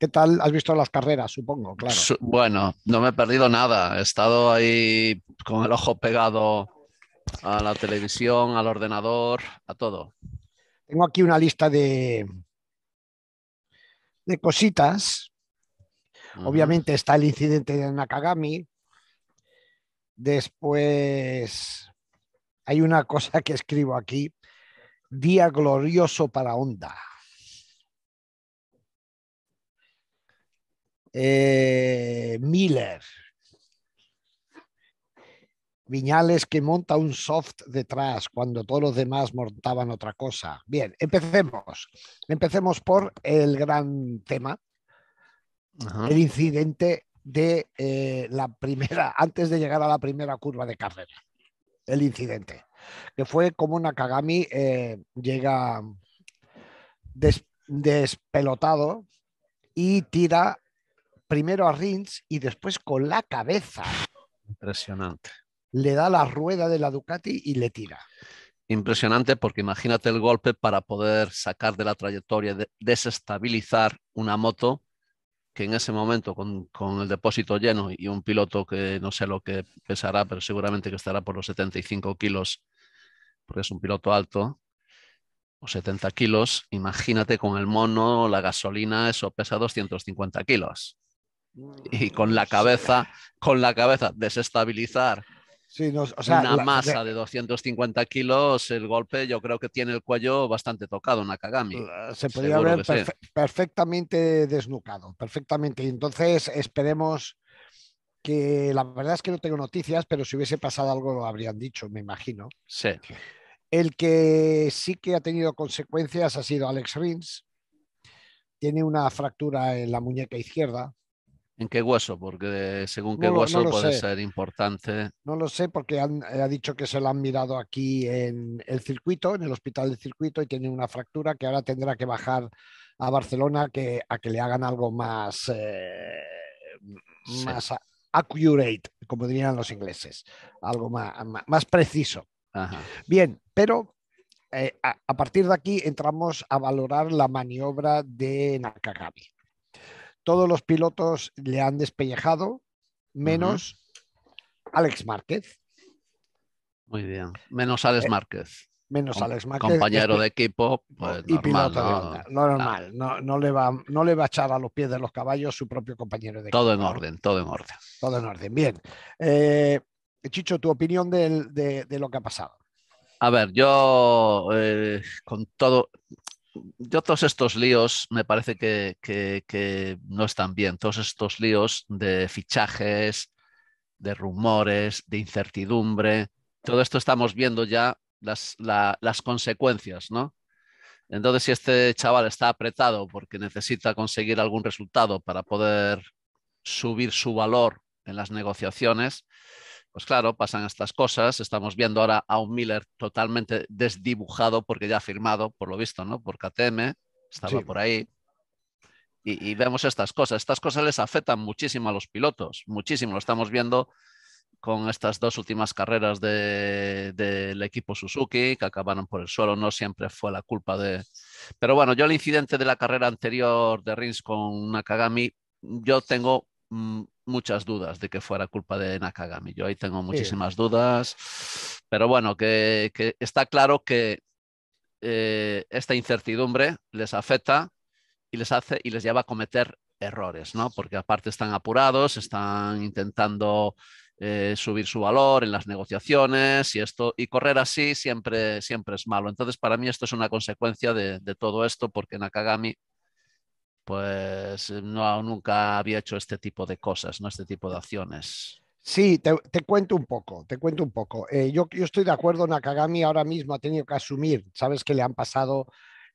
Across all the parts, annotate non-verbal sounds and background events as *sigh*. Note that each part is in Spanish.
¿Qué tal? ¿Has visto las carreras, supongo? Claro. Bueno, no me he perdido nada. He estado ahí con el ojo pegado a la televisión, al ordenador, a todo. Tengo aquí una lista de, de cositas. Obviamente está el incidente de Nakagami. Después hay una cosa que escribo aquí. Día glorioso para Honda. Eh, Miller. Viñales que monta un soft detrás cuando todos los demás montaban otra cosa. Bien, empecemos. Empecemos por el gran tema, el incidente de eh, la primera, *laughs* antes de llegar a la primera curva de carrera, el incidente, que fue como Nakagami eh, llega despelotado y tira primero a Rins y después con la cabeza. Impresionante. Le da la rueda de la Ducati y le tira. Impresionante porque imagínate el golpe para poder sacar de la trayectoria, desestabilizar una moto que en ese momento con, con, el depósito lleno y un piloto que no sé lo que pesará, pero seguramente que estará por los 75 kilos, porque es un piloto alto, o 70 kilos, imagínate con el mono, la gasolina, eso pesa 250 kilos y con la cabeza, con la cabeza desestabilizar una masa de... 250 kilos, el golpe yo creo que tiene el cuello bastante tocado, Nakagami. Se podría ver perfectamente desnucado, perfectamente. Entonces esperemos que la verdad es que no tengo noticias, pero si hubiese pasado algo lo habrían dicho, me imagino. Sí. El que sí que ha tenido consecuencias ha sido Alex Rins. Tiene una fractura en la muñeca izquierda, ¿En qué hueso? Porque según qué hueso puede ser importante. No lo sé porque han, eh, ha dicho que se lo han mirado aquí en el circuito, en el hospital del circuito, y tiene una fractura que ahora tendrá que bajar a Barcelona que, a que le hagan algo más, eh, más accurate, como dirían los ingleses, algo más, más preciso. Bien, pero eh, a, a, partir de aquí entramos a valorar la maniobra de Nakagami todos los pilotos le han despellejado, menos Alex Márquez. Muy bien, menos Alex eh, Márquez. Menos Alex Márquez. Compañero este, de equipo, pues, y piloto no, no, ah. normal. No, no, le va, no le va a echar a los pies de los caballos su propio compañero de equipo. Todo en orden, todo en orden. Todo en orden, bien. Eh, Chicho, tu opinión de, lo que ha pasado. A ver, yo eh, con todo, yo todos estos líos me parece que, que, no están bien, todos estos líos de fichajes, de rumores, de incertidumbre, todo esto estamos viendo ya las, las consecuencias, ¿no? Entonces, si este chaval está apretado porque necesita conseguir algún resultado para poder subir su valor en las negociaciones, pues claro, pasan estas cosas. Estamos viendo ahora a un Miller totalmente desdibujado porque ya ha firmado, por lo visto, ¿no? Por KTM, estaba por ahí. Y, vemos estas cosas. Estas cosas les afectan muchísimo a los pilotos, muchísimo. Lo estamos viendo con estas dos últimas carreras del equipo Suzuki, que acabaron por el suelo, no siempre fue la culpa de... Pero bueno, yo el incidente de la carrera anterior de Rins con Nakagami, yo tengo mm, muchas dudas de que fuera culpa de Nakagami. Yo ahí tengo muchísimas dudas, pero bueno, que, está claro que eh, esta incertidumbre les afecta y les hace y les lleva a cometer errores, ¿no? Porque aparte están apurados, están intentando eh, subir su valor en las negociaciones y esto y correr así siempre siempre es malo. Entonces para mí esto es una consecuencia de todo esto porque Nakagami pues eh, no, nunca había hecho este tipo de cosas, ¿no? Este tipo de eh, acciones. Sí, te, cuento un poco, te cuento un poco. Eh, yo, yo estoy de acuerdo, Nakagami ahora mismo ha tenido que asumir, sabes que le han pasado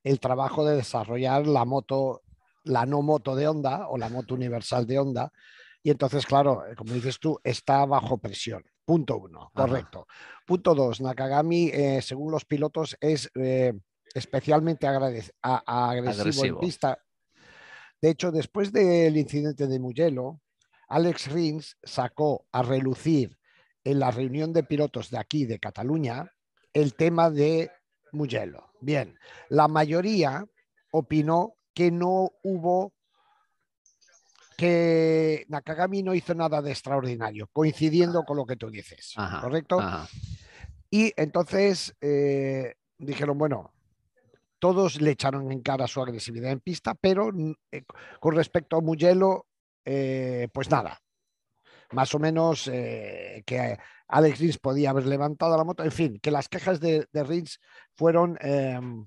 el trabajo de desarrollar la moto, la no moto de Honda o la moto universal de Honda. Y entonces, claro, como dices tú, está bajo presión. Punto uno, correcto. Punto dos, Nakagami, según los pilotos, es especialmente agresivo, agresivo, en pista de hecho, después del incidente de Mugello, Alex Rins sacó a relucir en la reunión de pilotos de aquí, de Cataluña, el tema de Mugello. Bien, la mayoría opinó que no hubo, que Nakagami no hizo nada de extraordinario, coincidiendo con lo que tú dices, ¿correcto? Y entonces eh, dijeron, bueno, todos le echaron en cara su agresividad en pista, pero mm, eh, con respecto a Mugello, eh, pues nada, más o menos eh, que Alex Rins podía haber levantado la moto, en fin, que las quejas de, Rins fueron em,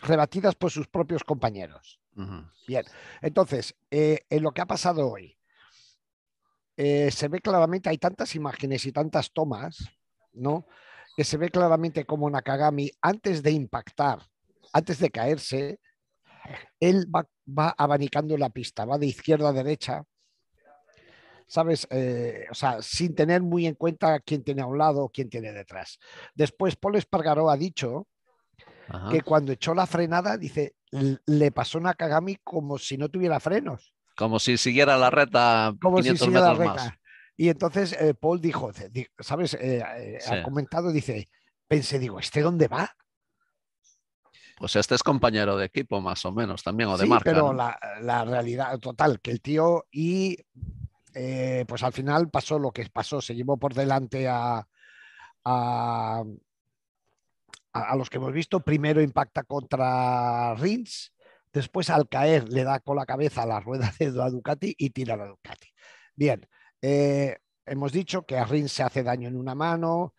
rebatidas por sus propios compañeros. Bien, entonces, en lo que ha pasado hoy, se ve claramente, hay tantas imágenes y tantas tomas, ¿no? Que se ve claramente como Nakagami, antes de impactar, antes de caerse, él va, abanicando la pista, va de izquierda a derecha, ¿sabes? Eh, o sea, sin tener muy en cuenta quién tiene a un lado o quién tiene detrás. Después, Paul Espargaró ha dicho que cuando echó la frenada, dice, le pasó una Kagami como si no tuviera frenos. Como si siguiera la reta 500 más. Y entonces eh, Paul dijo, ¿sabes? Eh, ha comentado, dice, pensé, digo, ¿este dónde va? Pues este es compañero de equipo más o menos también, o de sí, Pero la, realidad total, que el tío y eh, pues al final pasó lo que pasó, se llevó por delante a, los que hemos visto, primero impacta contra Rins, después al caer le da con la cabeza a la rueda de la Ducati y tira la Ducati. Bien, eh, hemos dicho que a Rins se hace daño en una mano,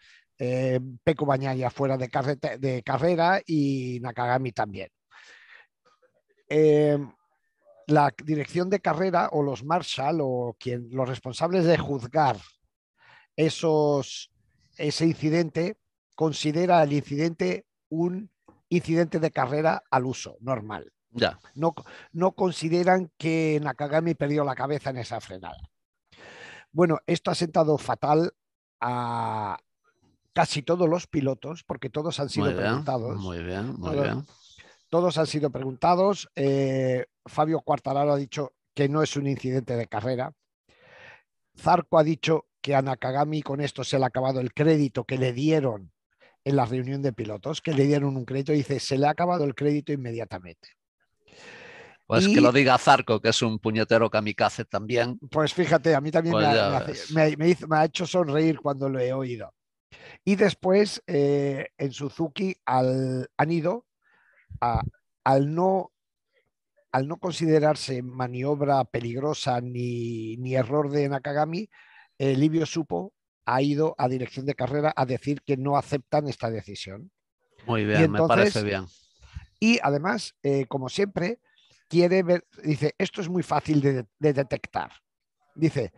eh, Peco Bañaya fuera de, de, carrera y Nakagami también. Em, la dirección de carrera o los Marshall, o quien, los responsables de juzgar esos, ese incidente considera el incidente un incidente de carrera al uso, normal. Ya. No, no consideran que Nakagami perdió la cabeza en esa frenada. Bueno, esto ha sentado fatal a, casi todos los pilotos, porque todos han sido preguntados. Muy bien, muy todos, bien. Todos han sido preguntados. Eh, Fabio Quartararo ha dicho que no es un incidente de carrera. Zarco ha dicho que a Nakagami con esto se le ha acabado el crédito que le dieron en la reunión de pilotos, que le dieron un crédito y dice, se le ha acabado el crédito inmediatamente. Pues que lo diga Zarco, que es un puñetero kamikaze también. Pues fíjate, a mí también pues me, ha hecho sonreír cuando lo he oído. Y después eh, en Suzuki han ido al, no, al no considerarse maniobra peligrosa ni, error de Nakagami, Livio Supo ha ido a dirección de carrera a decir que no aceptan esta decisión. Muy bien, me parece bien. Y además, eh, como siempre, quiere ver, dice, esto es muy fácil de detectar. Dice,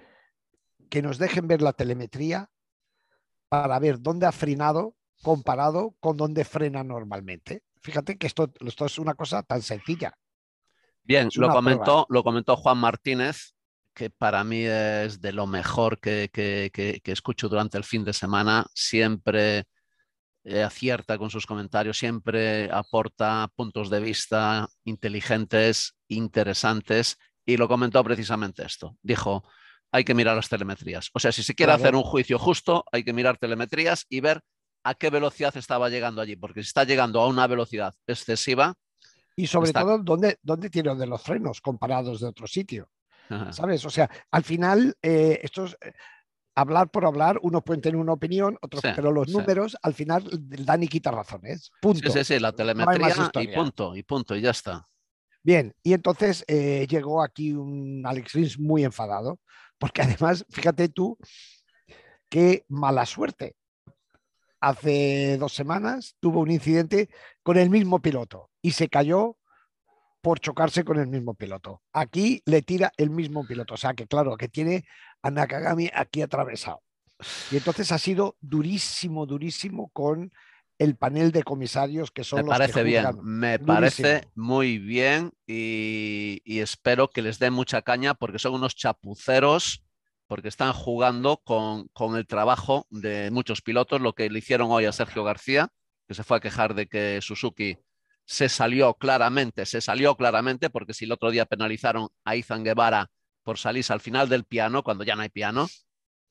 que nos dejen ver la telemetría para ver dónde ha frenado comparado con dónde frena normalmente. Fíjate que esto, es una cosa tan sencilla. Bien, lo comentó, lo comentó Juan Martínez, que para mí es de lo mejor que, escucho durante el fin de semana. Siempre eh, acierta con sus comentarios, siempre aporta puntos de vista inteligentes, interesantes, y lo comentó precisamente esto. Dijo, hay que mirar las telemetrías. O sea, si se quiere hacer un juicio justo, hay que mirar telemetrías y ver a qué velocidad estaba llegando allí, porque si está llegando a una velocidad excesiva. Y sobre todo, ¿dónde, ¿dónde tiene de los frenos comparados de otro sitio? ¿Sabes? O sea, al final, eh, esto es eh, hablar por hablar, unos pueden tener una opinión, otros, pero los números al final dan y quitan razones. Punto. Sí, sí, sí, la telemetría y punto, y punto, y ya está. Bien, y entonces eh, llegó aquí un Alex Rins muy enfadado porque además, fíjate tú, qué mala suerte. Hace dos semanas tuvo un incidente con el mismo piloto y se cayó por chocarse con el mismo piloto. Aquí le tira el mismo piloto, o sea que claro, que tiene a Nakagami aquí atravesado. Y entonces ha sido durísimo, durísimo con el panel de comisarios que son me parece bien, me parece muy bien y, espero que les dé mucha caña porque son unos chapuceros porque están jugando con, el trabajo de muchos pilotos, lo que le hicieron hoy a Sergio García, que se fue a quejar de que Suzuki se salió claramente, se salió claramente, porque si el otro día penalizaron a Izan Guevara por salirse al final del piano, cuando ya no hay piano,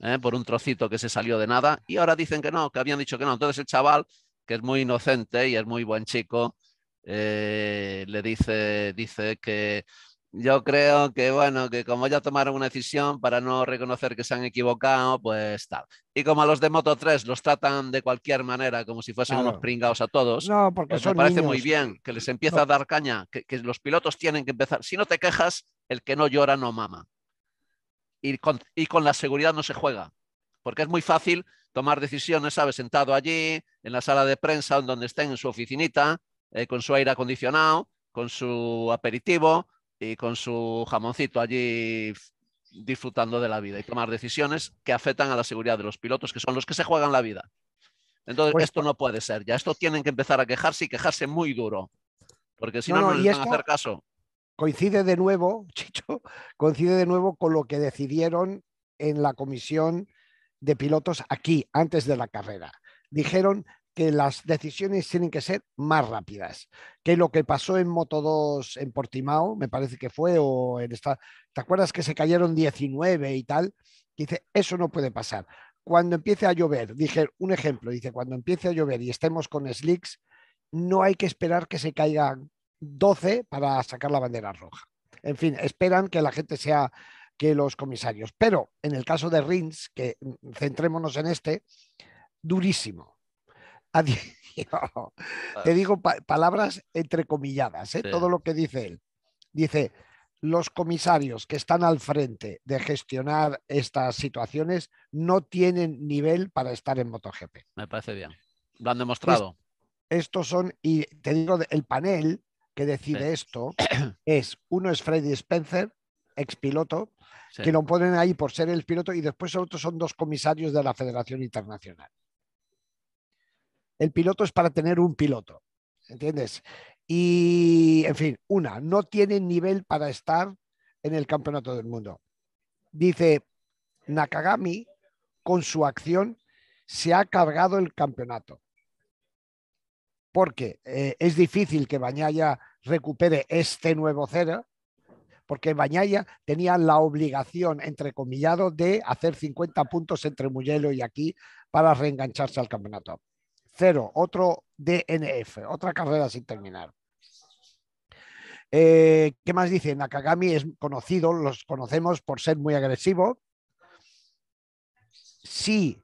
¿eh? por un trocito que se salió de nada, y ahora dicen que no, que habían dicho que no. Entonces el chaval que es muy inocente y es muy buen chico, eh, le dice, dice que yo creo que, bueno, que como ya tomaron una decisión para no reconocer que se han equivocado, pues tal. Y como a los de Moto 3 los tratan de cualquier manera, como si fuesen unos pringados a todos, no, porque eh, me parece muy bien que les empieza a dar caña, que, los pilotos tienen que empezar. Si no te quejas, el que no llora no mama. Y y con la seguridad no se juega, porque es muy fácil tomar decisiones, sabe Sentado allí, en la sala de prensa, donde estén, en su oficinita, eh, con su aire acondicionado, con su aperitivo y con su jamoncito allí disfrutando de la vida y tomar decisiones que afectan a la seguridad de los pilotos, que son los que se juegan la vida. Entonces, pues esto no puede ser ya. Esto tienen que empezar a quejarse y quejarse muy duro, porque si no, no les van a hacer caso. Coincide de nuevo, *laughs* Chicho, coincide de nuevo con lo que decidieron en la comisión de pilotos aquí, antes de la carrera. Dijeron que las decisiones tienen que ser más rápidas, que lo que pasó en Moto 2 en Portimao, me parece que fue, o en esta, ¿te acuerdas que se cayeron 19 y tal? Dice, eso no puede pasar. Cuando empiece a llover, dije un ejemplo, dice, cuando empiece a llover y estemos con slicks, no hay que esperar que se caigan 12 para sacar la bandera roja. En fin, esperan que la gente sea que los comisarios. Pero en el caso de Rins, que mm, centrémonos en este, durísimo. *laughs* Te ah. digo palabras entrecomilladas, ¿eh? todo lo que dice él. Dice, los comisarios que están al frente de gestionar estas situaciones no tienen nivel para estar en MotoGP. Me parece bien. Lo han demostrado. estos son, y te digo, el panel que decide esto es, uno es Freddy Spencer, expiloto, que lo ponen ahí por ser el piloto y después otros son dos comisarios de la Federación Internacional. El piloto es para tener un piloto, ¿entiendes? Y, en fin, una, no tiene nivel para estar en el Campeonato del Mundo. Dice Nakagami, con su acción, se ha cargado el campeonato. Porque eh, es difícil que Bañaya recupere este nuevo cero porque Bañaya tenía la obligación, entre comillado, de hacer 50 puntos entre Mugello y aquí para reengancharse al campeonato. Cero, otro DNF, otra carrera sin terminar. Eh, ¿Qué más dicen? Nakagami es conocido, los conocemos por ser muy agresivo. Si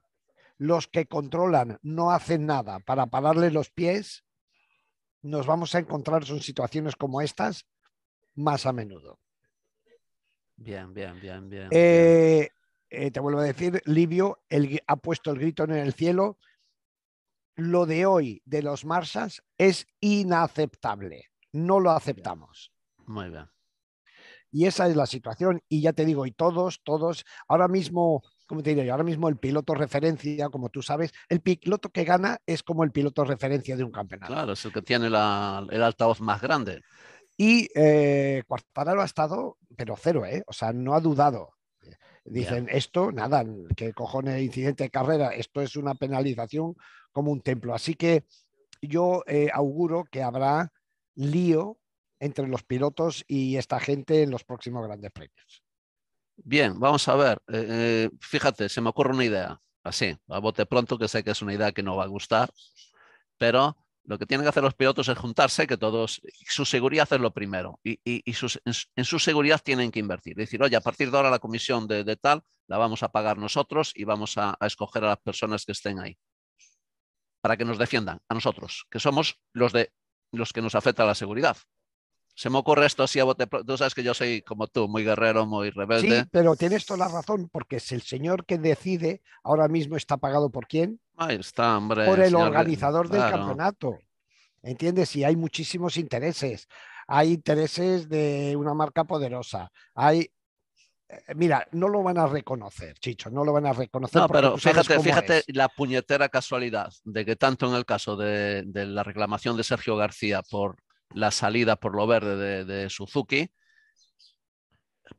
los que controlan no hacen nada para pararle los pies, nos vamos a encontrar en situaciones como estas más a menudo. Bien, bien, bien, bien. Eh, eh, te vuelvo a decir, Livio ha puesto el grito en el cielo. Lo de hoy de los Marsas es inaceptable. No lo aceptamos. Muy bien. Y esa es la situación. Y ya te digo, y todos, todos, ahora mismo, como te diría Ahora mismo el piloto referencia, como tú sabes, el piloto que gana es como el piloto referencia de un campeonato. Claro, es el que tiene el altavoz más grande. Y eh, Cuartararo ha estado, pero cero, ¿eh? O sea, no ha dudado. Dicen, esto, nada, que cojones incidente de carrera, esto es una penalización como un templo. Así que yo eh, auguro que habrá lío entre los pilotos y esta gente en los próximos grandes premios. Bien, vamos a ver. Eh, eh, fíjate, se me ocurre una idea, así, a bote pronto, que sé que es una idea que no va a gustar, pero lo que tienen que hacer los pilotos es juntarse, que todos, su seguridad es lo primero, y, en, su seguridad tienen que invertir. Decir, oye, a partir de ahora la comisión de, tal la vamos a pagar nosotros y vamos a, a, escoger a las personas que estén ahí, para que nos defiendan, a nosotros, que somos los, de, los que nos afecta la seguridad se me ocurre esto así a bote. Tú sabes que yo soy como tú, muy guerrero, muy rebelde. Sí, pero tienes toda la razón, porque es el señor que decide ahora mismo está pagado por quién. Ahí está, hombre. Por el organizador del campeonato. ¿Entiendes? Y hay muchísimos intereses. Hay intereses de una marca poderosa. Hay. Eh, mira, no lo van a reconocer, Chicho, no lo van a reconocer. No, pero fíjate, la puñetera casualidad de que tanto en el caso de la reclamación de Sergio García por la salida por lo verde de, Suzuki,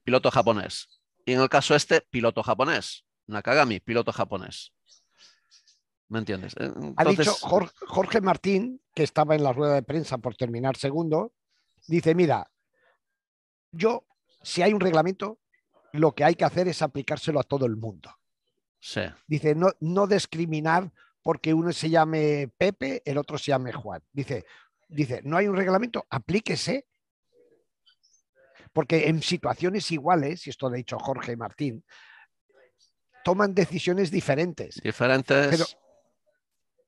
piloto japonés. Y en el caso este, piloto japonés. Nakagami, piloto japonés. ¿Me entiendes? Eh, ha dicho Jorge, Martín, que estaba en la rueda de prensa por terminar segundo, dice, mira, yo, si hay un reglamento, lo que hay que hacer es aplicárselo a todo el mundo. Sí. Dice, no, no discriminar porque uno se llame Pepe, el otro se llame Juan. Dice, dice, no hay un reglamento, aplíquese. Porque en situaciones iguales, y esto lo ha dicho Jorge y Martín, toman decisiones diferentes. Diferentes. Pero,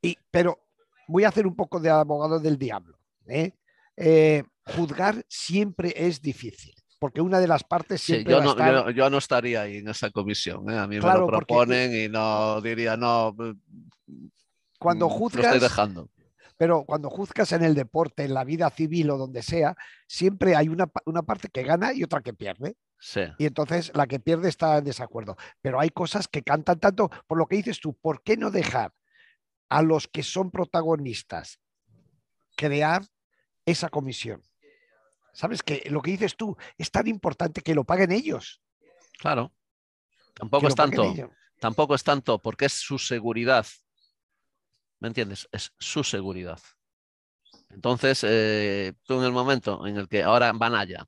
y, pero voy a hacer un poco de abogado del diablo. ¿eh? Eh, juzgar siempre es difícil porque una de las partes siempre yo, no, estaría ahí en esa comisión. ¿eh? A mí me lo proponen y no diría no. Mm, Cuando mm, juzgas, estoy dejando pero cuando juzgas en el deporte, en la vida civil o donde sea, siempre hay una, parte que gana y otra que pierde. Y entonces la que pierde está en desacuerdo. Pero hay cosas que cantan tanto, por lo que dices tú, ¿por qué no dejar a los que son protagonistas crear esa comisión? ¿Sabes que lo que dices tú es tan importante que lo paguen ellos? Claro. Tampoco es tanto. Tampoco es tanto porque es su seguridad. ¿Me entiendes? Es su seguridad. Entonces, eh, tú en el momento en el que ahora van allá,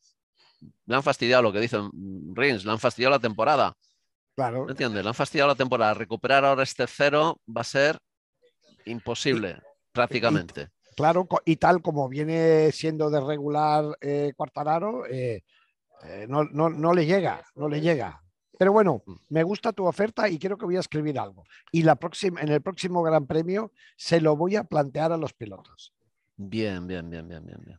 le han fastidiado lo que dicen mm, Rins, le han fastidiado la temporada. Claro. ¿Me entiendes? Le han fastidiado la temporada. Recuperar ahora este cero va a ser imposible, prácticamente. claro, y tal como viene siendo de regular eh, Cuartararo, eh, eh, no, le llega, no le llega. Pero bueno, mm. me gusta tu oferta y creo que voy a escribir algo. Y la próxima, en el próximo Gran Premio se lo voy a plantear a los pilotos. Bien, bien, bien, bien, bien. bien.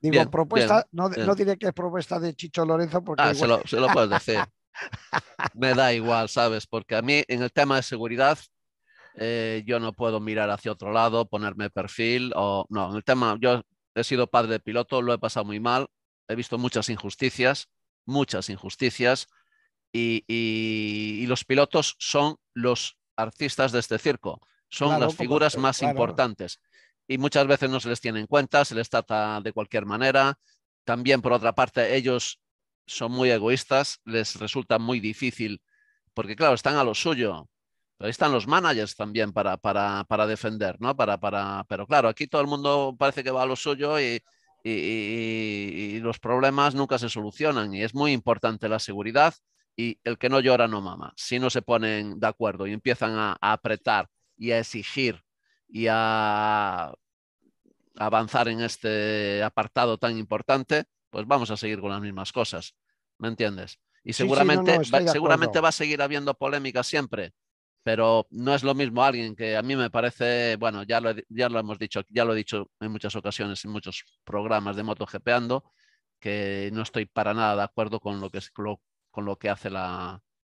Digo, propuesta, no, diré que es propuesta de Chicho Lorenzo porque... Ah, se, lo, puedes decir. *laughs* me da igual, ¿sabes? Porque a mí en el tema de seguridad eh, yo no puedo mirar hacia otro lado, ponerme perfil o... No, en el tema, yo he sido padre de piloto, lo he pasado muy mal, he visto muchas injusticias, muchas injusticias y, los pilotos son los artistas de este circo, son las figuras más importantes. Y muchas veces no se les tiene en cuenta, se les trata de cualquier manera. También, por otra parte, ellos son muy egoístas, les resulta muy difícil, porque claro, están a lo suyo, ahí están los managers también para, para, defender, ¿no? Para, pero claro, aquí todo el mundo parece que va a lo suyo y los problemas nunca se solucionan y es muy importante la seguridad y el que no llora no mama. Si no se ponen de acuerdo y empiezan a, apretar y a exigir y a avanzar en este apartado tan importante, pues vamos a seguir con las mismas cosas. ¿Me entiendes? Y seguramente, va, seguramente va a seguir habiendo polémica siempre, pero no es lo mismo alguien que a mí me parece, bueno, ya lo, ya lo hemos dicho, ya lo he dicho en muchas ocasiones en muchos programas de MotoGPando, que no estoy para nada de acuerdo con lo que, lo, con lo que hace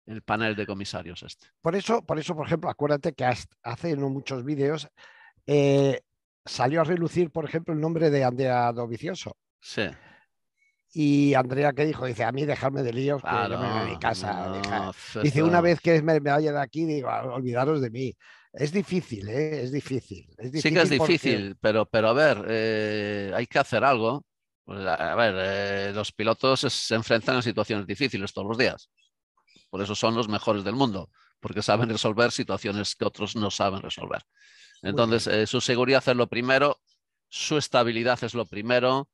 el panel de comisarios este. Por eso, por eso, por ejemplo, acuérdate que hace no muchos vídeos eh, salió a relucir, por ejemplo, el nombre de Andrea Dovicioso. Sí. Y Andrea, ¿qué dijo? Dice, a mí dejarme de líos, que mi casa. Dice, una vez que me, vaya de aquí, digo, olvidaros de mí. Es difícil, ¿eh? es difícil, es difícil. sí que es difícil, pero, pero a ver, eh, hay que hacer algo. Pues, a ver, eh, los pilotos se enfrentan a situaciones difíciles todos los días. Por eso son los mejores del mundo, porque saben resolver situaciones que otros no saben resolver. Entonces, eh, su seguridad es lo primero, su estabilidad es lo primero,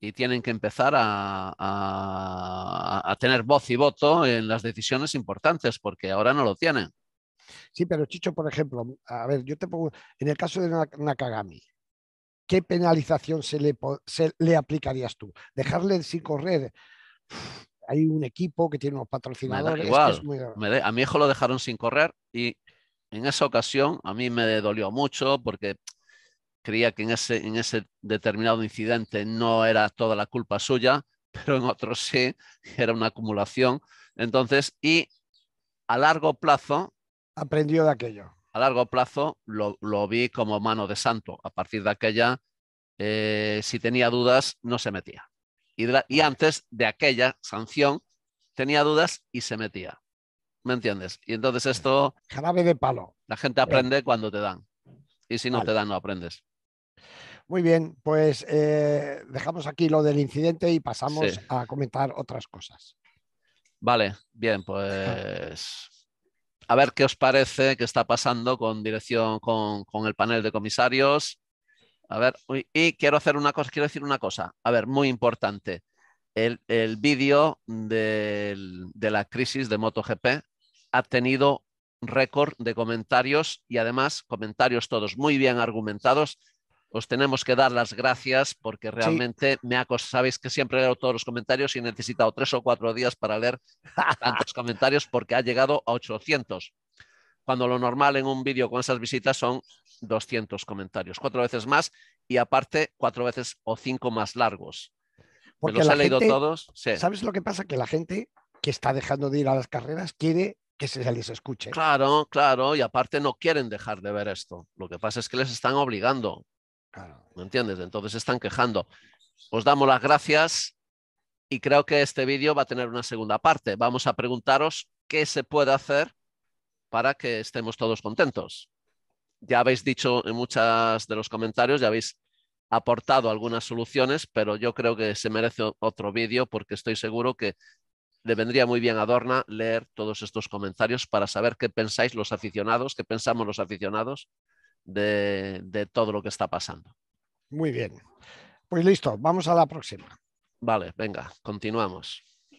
y tienen que empezar a, a, tener voz y voto en las decisiones importantes, porque ahora no lo tienen. Sí, pero Chicho, por ejemplo, a ver, yo te pongo, en el caso de Nakagami, ¿qué penalización se le, le aplicarías tú? ¿Dejarle sin correr? hay un equipo que tiene unos patrocinadores. a mi hijo lo dejaron sin correr y en esa ocasión a mí me dolió mucho porque creía que en ese, en ese determinado incidente no era toda la culpa suya, *laughs* pero en otros sí, era una acumulación. Entonces, y a largo plazo... Aprendió de aquello a largo plazo lo, vi como mano de santo. A partir de aquella, eh, si tenía dudas, no se metía. Y, antes de aquella sanción, tenía dudas y se metía. ¿Me entiendes? Y entonces esto... Jarabe de palo. La gente aprende cuando te dan. Y si no te dan, no aprendes. Muy bien, pues eh, dejamos aquí lo del incidente y pasamos a comentar otras cosas. Vale, bien, pues a ver qué os parece qué está pasando con dirección, con, el panel de comisarios. A ver, y quiero hacer una cosa, quiero decir una cosa, a ver, muy importante. El, el vídeo de la crisis de MotoGP ha tenido récord de comentarios y además comentarios todos muy bien argumentados os tenemos que dar las gracias porque realmente me ha costado, sabéis que siempre leo todos los comentarios y he necesitado tres o cuatro días para leer *laughs* tantos comentarios porque ha llegado a 800, cuando lo normal en un vídeo con esas visitas son 200 comentarios, cuatro veces más y aparte cuatro veces o cinco más largos. Porque los leído todos. ¿Sabes lo que pasa? Que la gente que está dejando de ir a las carreras quiere que se les escuche. Claro, claro, y aparte no quieren dejar de ver esto. Lo que pasa es que les están obligando, ¿Me entiendes? Entonces están quejando. Os damos las gracias y creo que este vídeo va a tener una segunda parte. Vamos a preguntaros qué se puede hacer para que estemos todos contentos. Ya habéis dicho en muchos de los comentarios, ya habéis aportado algunas soluciones, pero yo creo que se merece otro vídeo porque estoy seguro que le vendría muy bien a Dorna leer todos estos comentarios para saber qué pensáis los aficionados, qué pensamos los aficionados de, de todo lo que está pasando. Muy bien. Pues listo, vamos a la próxima. Vale, venga, continuamos.